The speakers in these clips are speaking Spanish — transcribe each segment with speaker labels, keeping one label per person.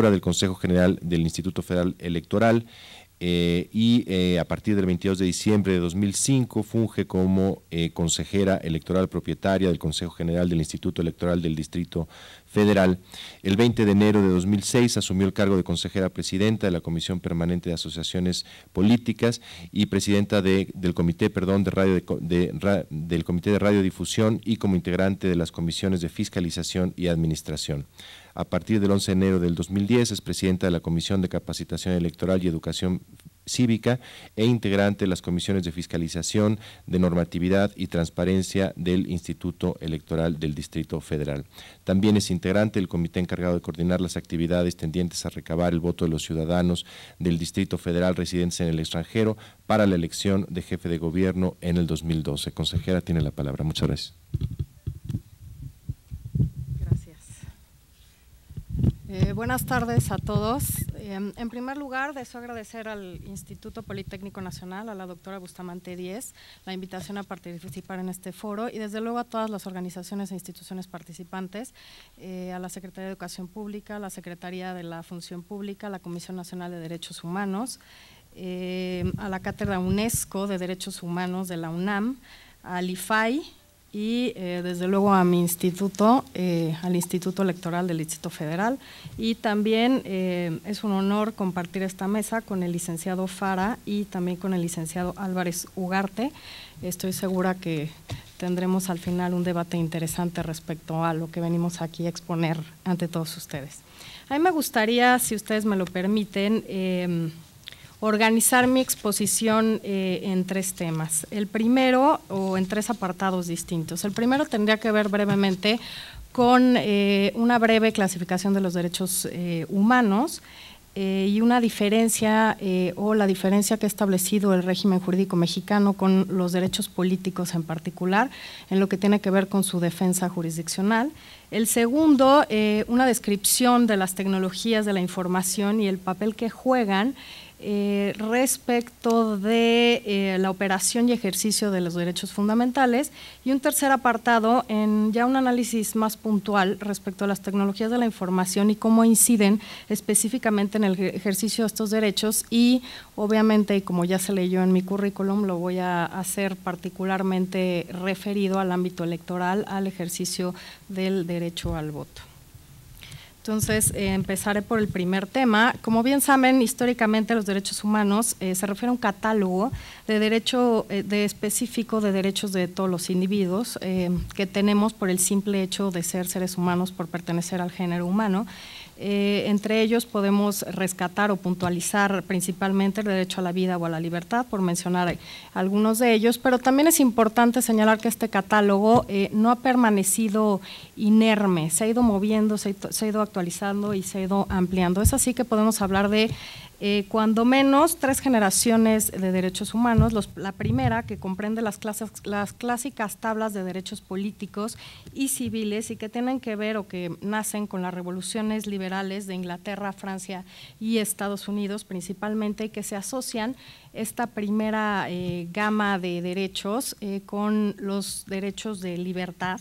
Speaker 1: del Consejo General del Instituto Federal Electoral eh, y eh, a partir del 22 de diciembre de 2005 funge como eh, consejera electoral propietaria del Consejo General del Instituto Electoral del Distrito Federal. El 20 de enero de 2006 asumió el cargo de consejera presidenta de la Comisión Permanente de Asociaciones Políticas y presidenta del Comité, perdón, de del Comité de Radiodifusión y como integrante de las comisiones de fiscalización y administración. A partir del 11 de enero del 2010 es presidenta de la Comisión de Capacitación Electoral y Educación Cívica e integrante de las comisiones de fiscalización, de normatividad y transparencia del Instituto Electoral del Distrito Federal. También es integrante del comité encargado de coordinar las actividades tendientes a recabar el voto de los ciudadanos del Distrito Federal residentes en el extranjero para la elección de jefe de gobierno en el 2012. Consejera, tiene la palabra. Muchas gracias.
Speaker 2: buenas tardes a todos. Em, en primer lugar, deseo agradecer al Instituto Politécnico Nacional, a la doctora Bustamante Díez, la invitación a participar en este foro y desde luego a todas las organizaciones e instituciones participantes, eh, a la Secretaría de Educación Pública, a la Secretaría de la Función Pública, a la Comisión Nacional de Derechos Humanos, eh, a la Cátedra UNESCO de Derechos Humanos de la UNAM, al IFAI, y eh, desde luego a mi instituto, eh, al Instituto Electoral del Instituto Federal. Y también eh, es un honor compartir esta mesa con el licenciado Fara y también con el licenciado Álvarez Ugarte. Estoy segura que tendremos al final un debate interesante respecto a lo que venimos aquí a exponer ante todos ustedes. A mí me gustaría, si ustedes me lo permiten, organizar mi exposición eh, en tres temas. El primero, o en tres apartados distintos. El primero tendría que ver brevemente con eh, una breve clasificación de los derechos eh, humanos y una diferencia o la diferencia que ha establecido el régimen jurídico mexicano con los derechos políticos en particular, en lo que tiene que ver con su defensa jurisdiccional. El segundo, una descripción de las tecnologías de la información y el papel que juegan eh, respecto de eh, la operación y ejercicio de los derechos fundamentales y un tercer apartado en ya un análisis más puntual respecto a las tecnologías de la información y cómo inciden específicamente en el ejercicio de estos derechos y obviamente, y como ya se leyó en mi currículum, lo voy a hacer particularmente referido al ámbito electoral, al ejercicio del derecho al voto. Entonces, eh, empezaré por el primer tema. Como bien saben, históricamente los derechos humanos eh, se refiere a un catálogo de derecho eh, de específico de derechos de todos los individuos que tenemos por el simple hecho de ser seres humanos, por pertenecer al género humano. Eh, entre ellos podemos rescatar o puntualizar principalmente el derecho a la vida o a la libertad, por mencionar algunos de ellos, pero también es importante señalar que este catálogo eh, no ha permanecido inerme, se ha ido moviendo, se ha ido actualizando y se ha ido ampliando. Es así que podemos hablar de eh, cuando menos tres generaciones de derechos humanos, la primera que comprende las, las clásicas tablas de derechos políticos y civiles y que tienen que ver o que nacen con las revoluciones liberales de Inglaterra, Francia y Estados Unidos principalmente, y que se asocian esta primera eh, gama de derechos eh, con los derechos de libertad.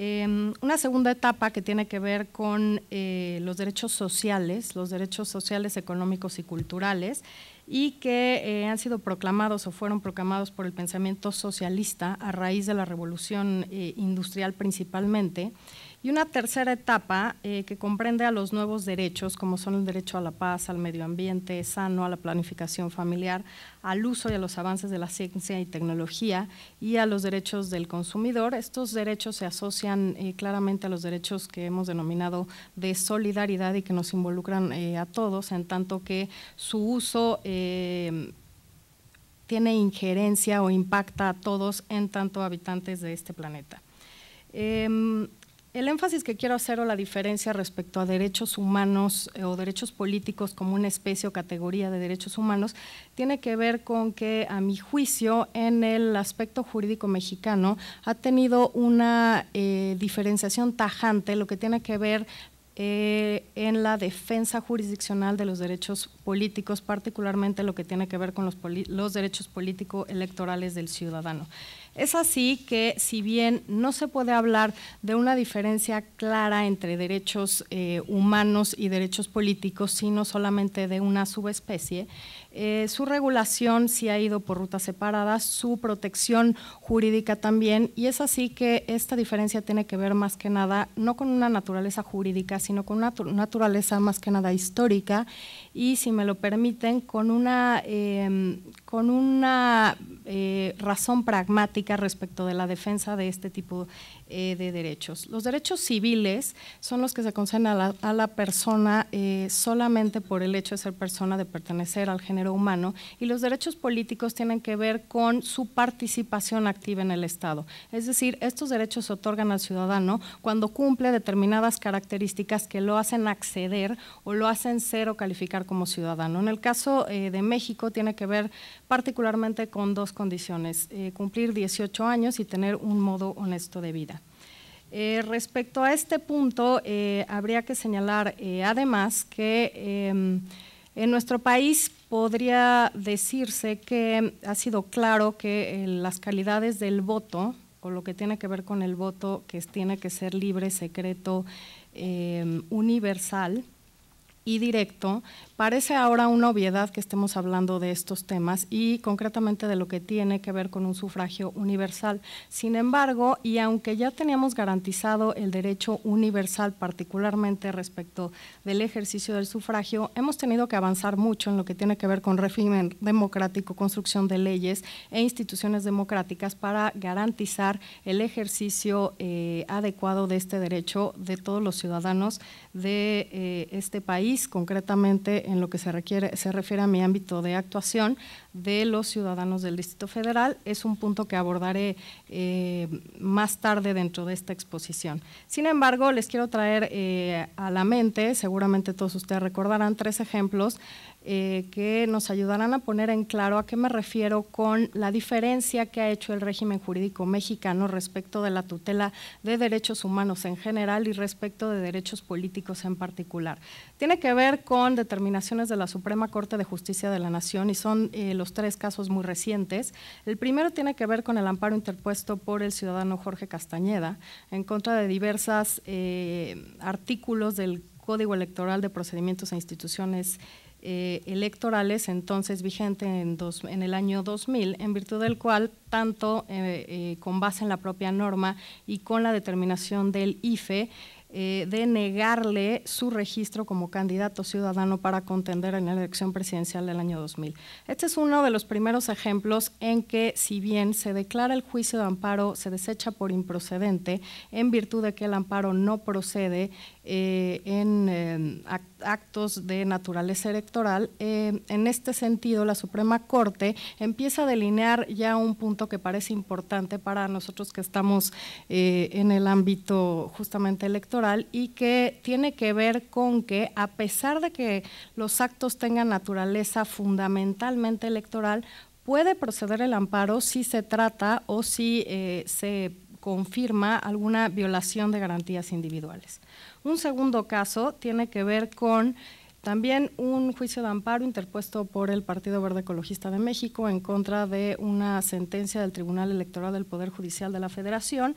Speaker 2: Em, una segunda etapa que tiene que ver con eh, los derechos sociales, los derechos sociales, económicos y culturales, y que eh, han sido proclamados o fueron proclamados por el pensamiento socialista a raíz de la revolución eh, industrial principalmente y una tercera etapa eh, que comprende a los nuevos derechos, como son el derecho a la paz, al medio ambiente sano, a la planificación familiar, al uso y a los avances de la ciencia y tecnología y a los derechos del consumidor. Estos derechos se asocian eh, claramente a los derechos que hemos denominado de solidaridad y que nos involucran eh, a todos, en tanto que su uso tiene injerencia o impacta a todos en tanto habitantes de este planeta. Em, el énfasis que quiero hacer o la diferencia respecto a derechos humanos eh, o derechos políticos como una especie o categoría de derechos humanos tiene que ver con que, a mi juicio, en el aspecto jurídico mexicano ha tenido una eh, diferenciación tajante, lo que tiene que ver eh, en la defensa jurisdiccional de los derechos políticos, particularmente lo que tiene que ver con los, los derechos político-electorales del ciudadano. Es así que si bien no se puede hablar de una diferencia clara entre derechos eh, humanos y derechos políticos, sino solamente de una subespecie, eh, su regulación sí ha ido por rutas separadas, su protección jurídica también, y es así que esta diferencia tiene que ver más que nada no con una naturaleza jurídica, sino con una naturaleza más que nada histórica y, si me lo permiten, con una... Em, con una eh, razón pragmática respecto de la defensa de este tipo eh, de derechos. Los derechos civiles son los que se conceden a la, persona eh, solamente por el hecho de ser persona, de pertenecer al género humano, y los derechos políticos tienen que ver con su participación activa en el Estado. Es decir, estos derechos se otorgan al ciudadano cuando cumple determinadas características que lo hacen acceder o lo hacen ser o calificar como ciudadano. En el caso de México tiene que ver particularmente con dos condiciones, eh, cumplir 18 años y tener un modo honesto de vida. Eh, respecto a este punto, eh, habría que señalar además que em, en nuestro país podría decirse que ha sido claro que las calidades del voto o lo que tiene que ver con el voto, que tiene que ser libre, secreto, em, universal, y directo Parece ahora una obviedad que estemos hablando de estos temas y concretamente de lo que tiene que ver con un sufragio universal. Sin embargo, y aunque ya teníamos garantizado el derecho universal, particularmente respecto del ejercicio del sufragio, hemos tenido que avanzar mucho en lo que tiene que ver con régimen democrático, construcción de leyes e instituciones democráticas para garantizar el ejercicio eh, adecuado de este derecho de todos los ciudadanos de eh, este país, concretamente en lo que se, requiere, se refiere a mi ámbito de actuación de los ciudadanos del Distrito Federal. Es un punto que abordaré eh, más tarde dentro de esta exposición. Sin embargo, les quiero traer eh, a la mente, seguramente todos ustedes recordarán, tres ejemplos eh, que nos ayudarán a poner en claro a qué me refiero con la diferencia que ha hecho el régimen jurídico mexicano respecto de la tutela de derechos humanos en general y respecto de derechos políticos en particular. Tiene que ver con determinaciones de la Suprema Corte de Justicia de la Nación y son eh, los tres casos muy recientes. El primero tiene que ver con el amparo interpuesto por el ciudadano Jorge Castañeda en contra de diversos eh, artículos del Código Electoral de Procedimientos e Instituciones eh, electorales entonces vigente en, en, el año 2000, en virtud del cual, tanto eh, eh, con base en la propia norma y con la determinación del IFE, de negarle su registro como candidato ciudadano para contender en la elección presidencial del año 2000. Este es uno de los primeros ejemplos en que, si bien se declara el juicio de amparo, se desecha por improcedente, en virtud de que el amparo no procede en actos de naturaleza electoral. Eh, en este sentido, la Suprema Corte empieza a delinear ya un punto que parece importante para nosotros que estamos eh, en el ámbito justamente electoral y que tiene que ver con que, a pesar de que los actos tengan naturaleza fundamentalmente electoral, puede proceder el amparo si se trata o si eh, se confirma alguna violación de garantías individuales. Un segundo caso tiene que ver con también un juicio de amparo interpuesto por el Partido Verde Ecologista de México en contra de una sentencia del Tribunal Electoral del Poder Judicial de la Federación.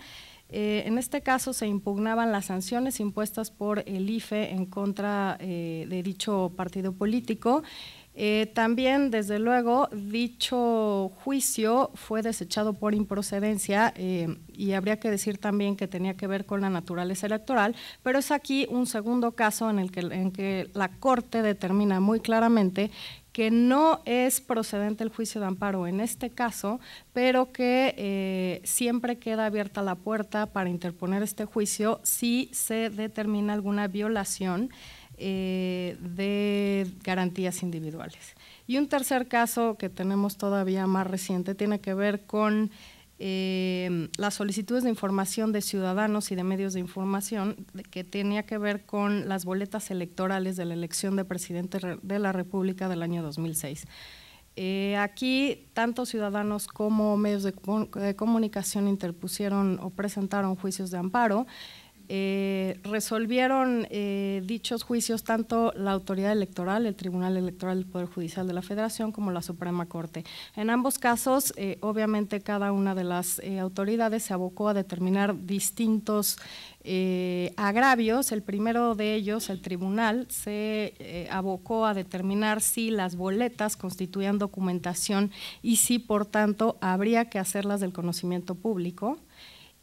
Speaker 2: Eh, en este caso se impugnaban las sanciones impuestas por el IFE en contra eh, de dicho partido político. Eh, también, desde luego, dicho juicio fue desechado por improcedencia eh, y habría que decir también que tenía que ver con la naturaleza electoral, pero es aquí un segundo caso en el que, en que la Corte determina muy claramente que no es procedente el juicio de amparo en este caso, pero que eh, siempre queda abierta la puerta para interponer este juicio si se determina alguna violación eh, de garantías individuales. Y un tercer caso que tenemos todavía más reciente tiene que ver con em, las solicitudes de información de ciudadanos y de medios de información que tenía que ver con las boletas electorales de la elección de presidente de la República del año 2006. Eh, aquí, tanto ciudadanos como medios de comunicación interpusieron o presentaron juicios de amparo. Eh, resolvieron eh, dichos juicios tanto la autoridad electoral, el Tribunal Electoral del Poder Judicial de la Federación, como la Suprema Corte. En ambos casos, eh, obviamente, cada una de las autoridades se abocó a determinar distintos agravios. El primero de ellos, el tribunal, se abocó a determinar si las boletas constituían documentación y si, por tanto, habría que hacerlas del conocimiento público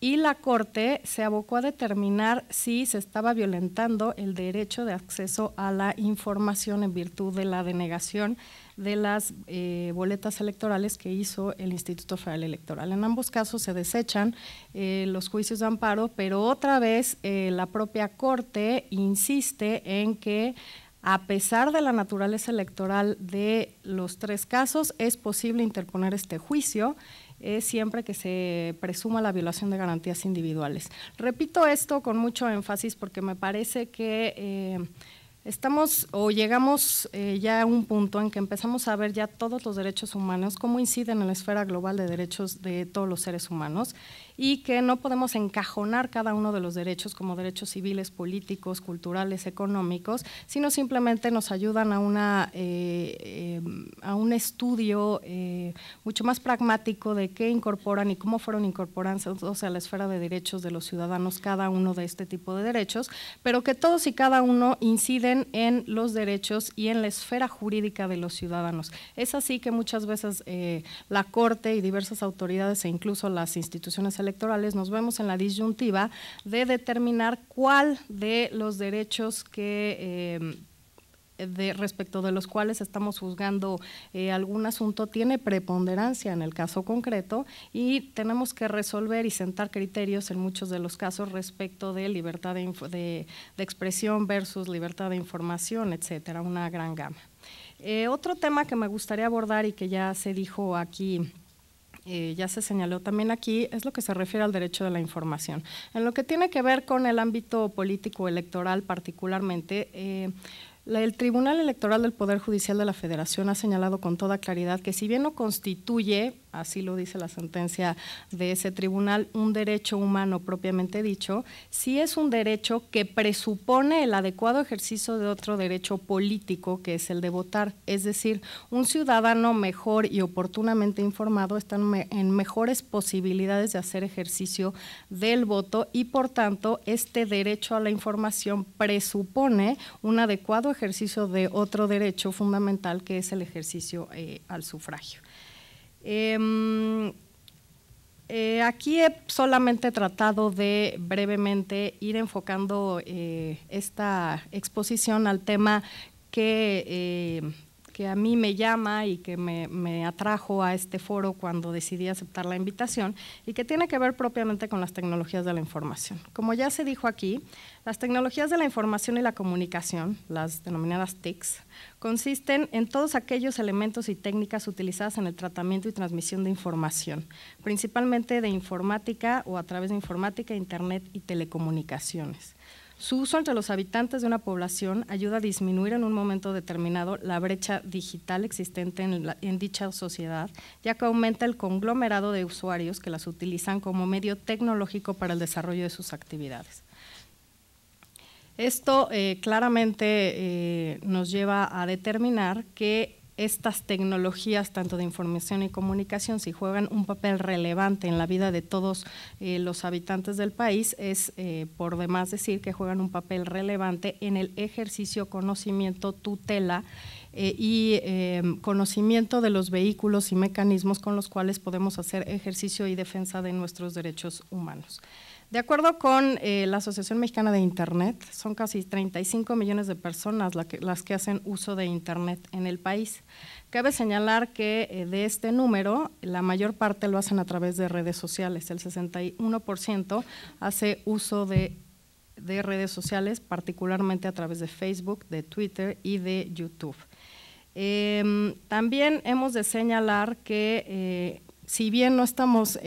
Speaker 2: y la Corte se abocó a determinar si se estaba violentando el derecho de acceso a la información en virtud de la denegación de las eh, boletas electorales que hizo el Instituto Federal Electoral. En ambos casos se desechan eh, los juicios de amparo, pero otra vez eh, la propia Corte insiste en que a pesar de la naturaleza electoral de los tres casos, es posible interponer este juicio es siempre que se presuma la violación de garantías individuales. Repito esto con mucho énfasis porque me parece que eh, estamos o llegamos eh, ya a un punto en que empezamos a ver ya todos los derechos humanos, cómo inciden en la esfera global de derechos de todos los seres humanos y que no podemos encajonar cada uno de los derechos como derechos civiles, políticos, culturales, económicos, sino simplemente nos ayudan a, una, eh, em, a un estudio eh, mucho más pragmático de qué incorporan y cómo fueron incorporados a la esfera de derechos de los ciudadanos cada uno de este tipo de derechos, pero que todos y cada uno inciden en los derechos y en la esfera jurídica de los ciudadanos. Es así que muchas veces eh, la Corte y diversas autoridades e incluso las instituciones electorales nos vemos en la disyuntiva de determinar cuál de los derechos que... Eh, de, respecto de los cuales estamos juzgando eh, algún asunto tiene preponderancia en el caso concreto y tenemos que resolver y sentar criterios en muchos de los casos respecto de libertad de, expresión versus libertad de información, etcétera, una gran gama. Eh, otro tema que me gustaría abordar y que ya se dijo aquí eh, ya se señaló también aquí, es lo que se refiere al derecho de la información. En lo que tiene que ver con el ámbito político electoral particularmente, eh, el Tribunal Electoral del Poder Judicial de la Federación ha señalado con toda claridad que si bien no constituye así lo dice la sentencia de ese tribunal, un derecho humano propiamente dicho, si es un derecho que presupone el adecuado ejercicio de otro derecho político, que es el de votar. Es decir, un ciudadano mejor y oportunamente informado está en mejores posibilidades de hacer ejercicio del voto y, por tanto, este derecho a la información presupone un adecuado ejercicio de otro derecho fundamental, que es el ejercicio eh, al sufragio. Em, eh, aquí he solamente tratado de brevemente ir enfocando eh, esta exposición al tema que eh, que a mí me llama y que me, me, atrajo a este foro cuando decidí aceptar la invitación y que tiene que ver propiamente con las tecnologías de la información. Como ya se dijo aquí, las tecnologías de la información y la comunicación, las denominadas TICs, consisten en todos aquellos elementos y técnicas utilizadas en el tratamiento y transmisión de información, principalmente de informática o a través de informática, Internet y telecomunicaciones. Su uso entre los habitantes de una población ayuda a disminuir en un momento determinado la brecha digital existente en, dicha sociedad, ya que aumenta el conglomerado de usuarios que las utilizan como medio tecnológico para el desarrollo de sus actividades. Esto eh, claramente eh, nos lleva a determinar que estas tecnologías, tanto de información y comunicación, si juegan un papel relevante en la vida de todos eh, los habitantes del país, es eh, por demás decir que juegan un papel relevante en el ejercicio, conocimiento, tutela eh, y conocimiento de los vehículos y mecanismos con los cuales podemos hacer ejercicio y defensa de nuestros derechos humanos. De acuerdo con eh, la Asociación Mexicana de Internet, son casi 35 millones de personas las que hacen uso de Internet en el país. Cabe señalar que eh, de este número, la mayor parte lo hacen a través de redes sociales. El 61% hace uso de, redes sociales, particularmente a través de Facebook, de Twitter y de YouTube. Em, también hemos de señalar que eh, si bien no estamos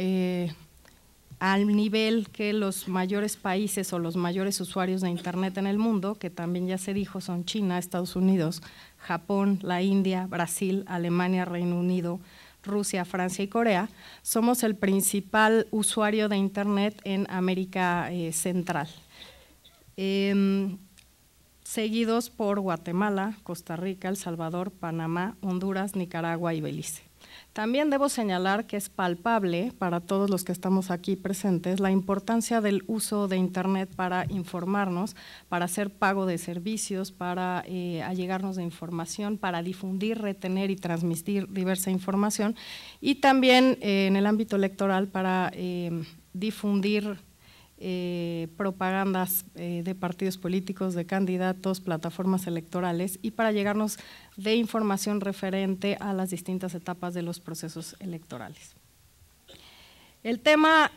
Speaker 2: al nivel que los mayores países o los mayores usuarios de Internet en el mundo, que también ya se dijo son China, Estados Unidos, Japón, la India, Brasil, Alemania, Reino Unido, Rusia, Francia y Corea, somos el principal usuario de Internet en América eh, Central. Em, seguidos por Guatemala, Costa Rica, El Salvador, Panamá, Honduras, Nicaragua y Belice. También debo señalar que es palpable para todos los que estamos aquí presentes la importancia del uso de Internet para informarnos, para hacer pago de servicios, para eh, allegarnos de información, para difundir, retener y transmitir diversa información y también eh, en el ámbito electoral para eh, difundir eh, propagandas eh, de partidos políticos, de candidatos, plataformas electorales y para llegarnos de información referente a las distintas etapas de los procesos electorales. El tema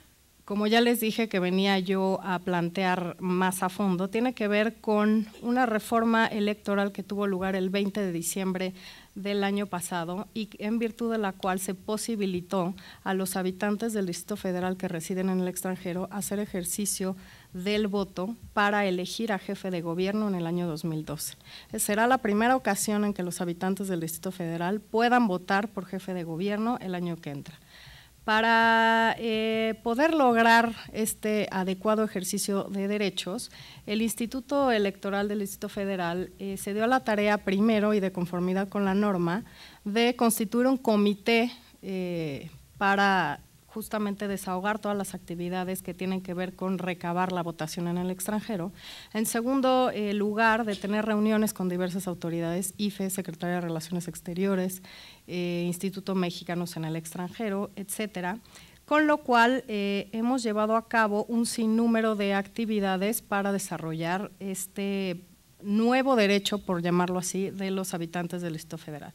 Speaker 2: como ya les dije que venía yo a plantear más a fondo, tiene que ver con una reforma electoral que tuvo lugar el 20 de diciembre del año pasado y en virtud de la cual se posibilitó a los habitantes del Distrito Federal que residen en el extranjero hacer ejercicio del voto para elegir a jefe de gobierno en el año 2012. Será la primera ocasión en que los habitantes del Distrito Federal puedan votar por jefe de gobierno el año que entra. Para eh, poder lograr este adecuado ejercicio de derechos, el Instituto Electoral del Distrito Federal eh, se dio a la tarea primero y de conformidad con la norma de constituir un comité eh, para justamente desahogar todas las actividades que tienen que ver con recabar la votación en el extranjero. En segundo eh, lugar, de tener reuniones con diversas autoridades, IFE, Secretaría de Relaciones Exteriores, eh, Instituto Mexicanos en el extranjero, etcétera con lo cual eh, hemos llevado a cabo un sinnúmero de actividades para desarrollar este nuevo derecho, por llamarlo así, de los habitantes del Estado federal.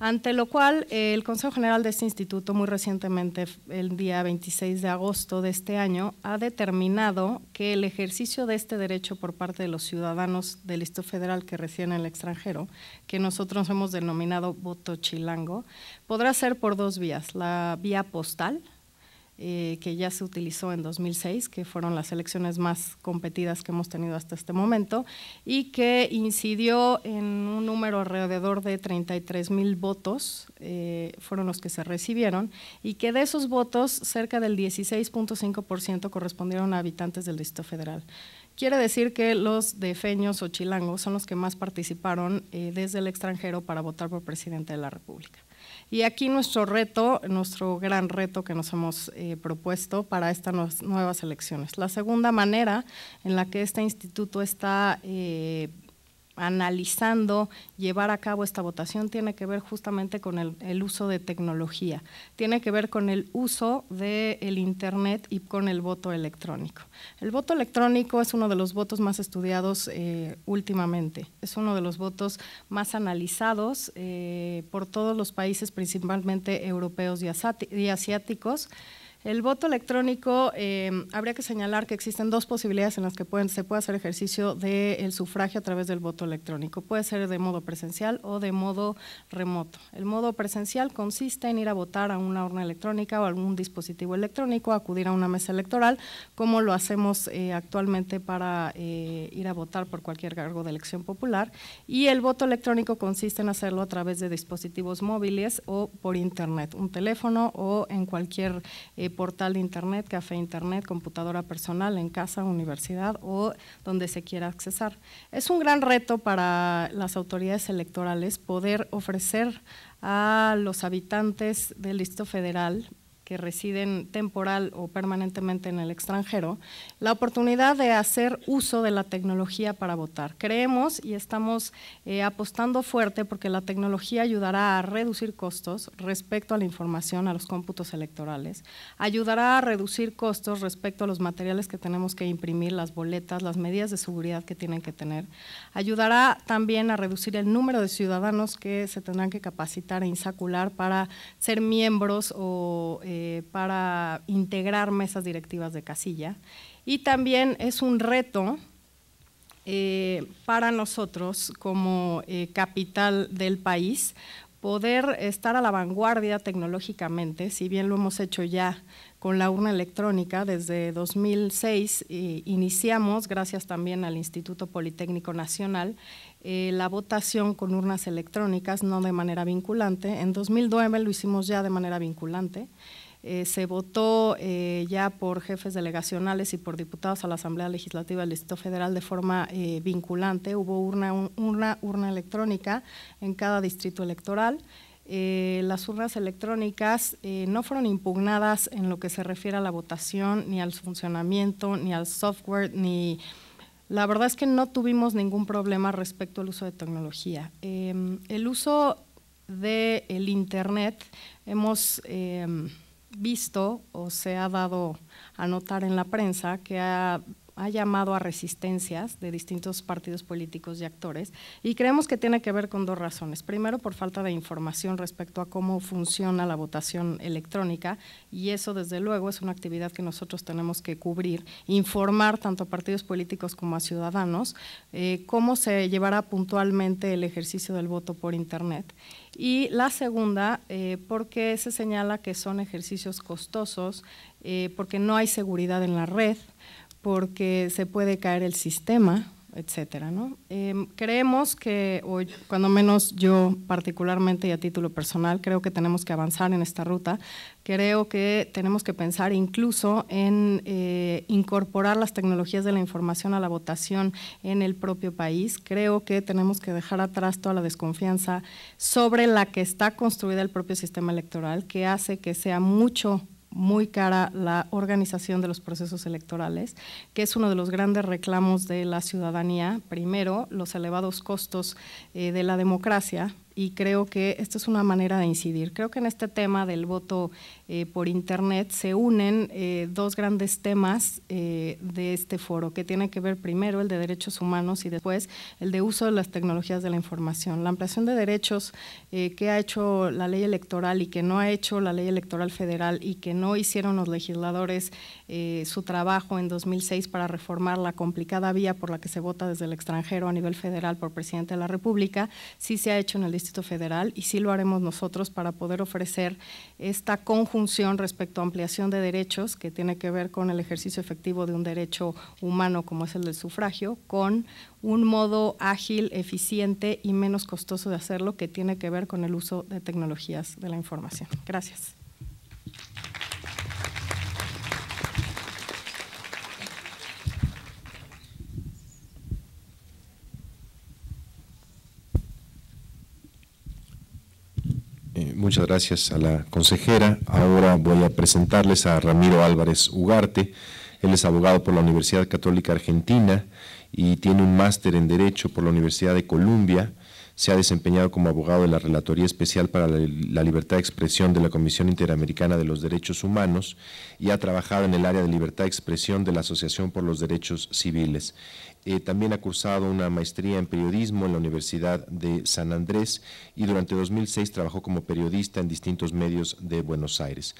Speaker 2: Ante lo cual, el Consejo General de este instituto, muy recientemente, el día 26 de agosto de este año, ha determinado que el ejercicio de este derecho por parte de los ciudadanos del Instituto Federal que residen en el extranjero, que nosotros hemos denominado voto chilango, podrá ser por dos vías, la vía postal, eh, que ya se utilizó en 2006, que fueron las elecciones más competidas que hemos tenido hasta este momento, y que incidió en un número alrededor de 33 mil votos, eh, fueron los que se recibieron, y que de esos votos cerca del 16.5% correspondieron a habitantes del Distrito Federal. Quiere decir que los defeños o chilangos son los que más participaron eh, desde el extranjero para votar por presidente de la República. Y aquí nuestro reto, nuestro gran reto que nos hemos eh, propuesto para estas nuevas elecciones. La segunda manera en la que este instituto está... Eh, analizando llevar a cabo esta votación tiene que ver justamente con el, uso de tecnología, tiene que ver con el uso del el Internet y con el voto electrónico. El voto electrónico es uno de los votos más estudiados eh, últimamente, es uno de los votos más analizados eh, por todos los países, principalmente europeos y, asiáticos. El voto electrónico, eh, habría que señalar que existen dos posibilidades en las que pueden, se puede hacer ejercicio del sufragio a través del voto electrónico. Puede ser de modo presencial o de modo remoto. El modo presencial consiste en ir a votar a una urna electrónica o algún dispositivo electrónico, acudir a una mesa electoral, como lo hacemos eh, actualmente para eh, ir a votar por cualquier cargo de elección popular. Y el voto electrónico consiste en hacerlo a través de dispositivos móviles o por internet, un teléfono o en cualquier portal de Internet, café Internet, computadora personal en casa, universidad o donde se quiera accesar. Es un gran reto para las autoridades electorales poder ofrecer a los habitantes del listo Federal que residen temporal o permanentemente en el extranjero, la oportunidad de hacer uso de la tecnología para votar. Creemos y estamos eh, apostando fuerte porque la tecnología ayudará a reducir costos respecto a la información, a los cómputos electorales, ayudará a reducir costos respecto a los materiales que tenemos que imprimir, las boletas, las medidas de seguridad que tienen que tener, ayudará también a reducir el número de ciudadanos que se tendrán que capacitar e insacular para ser miembros o... Eh, eh, para integrar mesas directivas de casilla. Y también es un reto eh, para nosotros como eh, capital del país poder estar a la vanguardia tecnológicamente, si bien lo hemos hecho ya con la urna electrónica. Desde 2006 iniciamos, gracias también al Instituto Politécnico Nacional, la votación con urnas electrónicas, no de manera vinculante. En 2009 lo hicimos ya de manera vinculante. Eh, se votó eh, ya por jefes delegacionales y por diputados a la Asamblea Legislativa del Distrito Federal de forma eh, vinculante. Hubo una urna, electrónica en cada distrito electoral. las urnas electrónicas no fueron impugnadas en lo que se refiere a la votación, ni al funcionamiento, ni al software, ni la verdad es que no tuvimos ningún problema respecto al uso de tecnología. Em, el uso del Internet hemos em, visto o se ha dado a notar en la prensa que ha ha llamado a resistencias de distintos partidos políticos y actores y creemos que tiene que ver con dos razones. Primero, por falta de información respecto a cómo funciona la votación electrónica y eso desde luego es una actividad que nosotros tenemos que cubrir, informar tanto a partidos políticos como a ciudadanos eh, cómo se llevará puntualmente el ejercicio del voto por Internet. Y la segunda, eh, porque se señala que son ejercicios costosos, eh, porque no hay seguridad en la red, porque se puede caer el sistema, etcétera. Em, creemos que, o cuando menos yo particularmente y a título personal, creo que tenemos que avanzar en esta ruta. Creo que tenemos que pensar incluso en eh, incorporar las tecnologías de la información a la votación en el propio país. Creo que tenemos que dejar atrás toda la desconfianza sobre la que está construida el propio sistema electoral, que hace que sea mucho muy cara la organización de los procesos electorales, que es uno de los grandes reclamos de la ciudadanía. Primero, los elevados costos eh, de la democracia, y creo que esta es una manera de incidir. Creo que en este tema del voto eh, por Internet se unen eh, dos grandes temas eh, de este foro, que tiene que ver primero el de derechos humanos y después el de uso de las tecnologías de la información. La ampliación de derechos que ha hecho la ley electoral y que no ha hecho la ley electoral federal y que no hicieron los legisladores su trabajo en 2006 para reformar la complicada vía por la que se vota desde el extranjero a nivel federal por presidente de la República, sí se ha hecho en el Federal y sí lo haremos nosotros para poder ofrecer esta conjunción respecto a ampliación de derechos que tiene que ver con el ejercicio efectivo de un derecho humano como es el del sufragio, con un modo ágil, eficiente y menos costoso de hacerlo que tiene que ver con el uso de tecnologías de la información. Gracias.
Speaker 1: Muchas gracias a la consejera. Ahora voy a presentarles a Ramiro Álvarez Ugarte. Él es abogado por la Universidad Católica Argentina y tiene un máster en Derecho por la Universidad de Columbia se ha desempeñado como abogado de la Relatoría Especial para la, Libertad de Expresión de la Comisión Interamericana de los Derechos Humanos y ha trabajado en el área de libertad de expresión de la Asociación por los Derechos Civiles. Eh, también ha cursado una maestría en periodismo en la Universidad de San Andrés y durante 2006 trabajó como periodista en distintos medios de Buenos Aires.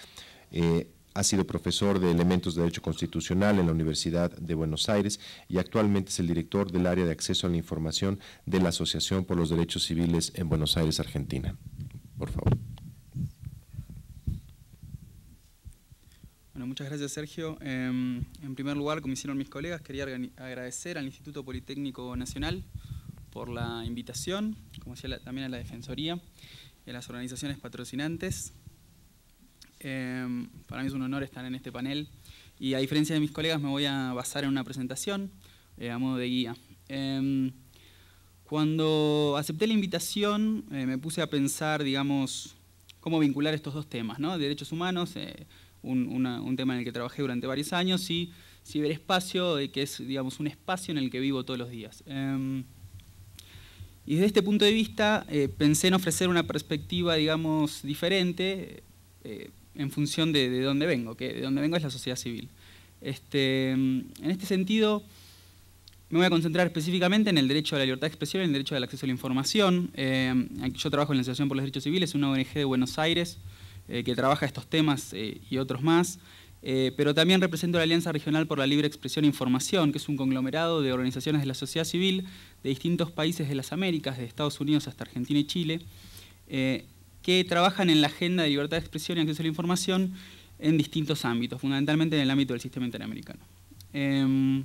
Speaker 1: Eh, ha sido profesor de elementos de Derecho Constitucional en la Universidad de Buenos Aires y actualmente es el director del área de acceso a la información de la Asociación por los Derechos Civiles en Buenos Aires, Argentina. Por favor.
Speaker 3: Bueno, muchas gracias Sergio. Em, en primer lugar, como hicieron mis colegas, quería agradecer al Instituto Politécnico Nacional por la invitación, como decía también a la Defensoría y a las organizaciones patrocinantes. Em, para mí es un honor estar en este panel y a diferencia de mis colegas me voy a basar en una presentación eh, a modo de guía. Em, cuando acepté la invitación eh, me puse a pensar, digamos, cómo vincular estos dos temas, ¿no? derechos humanos, eh, un, tema en el que trabajé durante varios años, y ciberespacio, que es digamos, un espacio en el que vivo todos los días. Em, y desde este punto de vista pensé en ofrecer una perspectiva, digamos, diferente, en función de, dónde vengo, que de dónde vengo es la sociedad civil. Este, en este sentido, me voy a concentrar específicamente en el derecho a la libertad de expresión y el derecho al acceso a la información. Eh, yo trabajo en la Asociación por los Derechos Civiles, una ONG de Buenos Aires eh, que trabaja estos temas eh, y otros más. pero también represento la Alianza Regional por la Libre Expresión e Información, que es un conglomerado de organizaciones de la sociedad civil de distintos países de las Américas, de Estados Unidos hasta Argentina y Chile, que trabajan en la agenda de libertad de expresión y acceso a la información en distintos ámbitos, fundamentalmente en el ámbito del sistema interamericano. Em,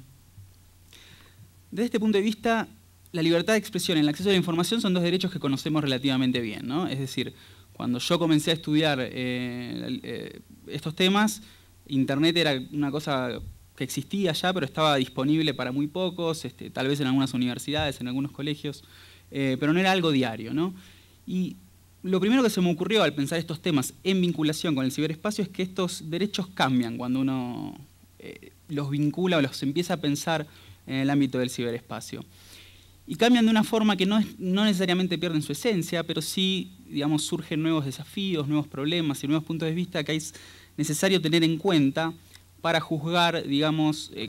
Speaker 3: desde este punto de vista, la libertad de expresión y el acceso a la información son dos derechos que conocemos relativamente bien. ¿no? Es decir, cuando yo comencé a estudiar eh, eh, estos temas, Internet era una cosa que existía ya, pero estaba disponible para muy pocos, este, tal vez en algunas universidades, en algunos colegios, eh, pero no era algo diario. ¿no? Y lo primero que se me ocurrió al pensar estos temas en vinculación con el ciberespacio es que estos derechos cambian cuando uno eh, los vincula o los empieza a pensar en el ámbito del ciberespacio. Y cambian de una forma que no, no necesariamente pierden su esencia, pero sí, digamos, surgen nuevos desafíos, nuevos problemas y nuevos puntos de vista que es necesario tener en cuenta para juzgar, digamos, eh,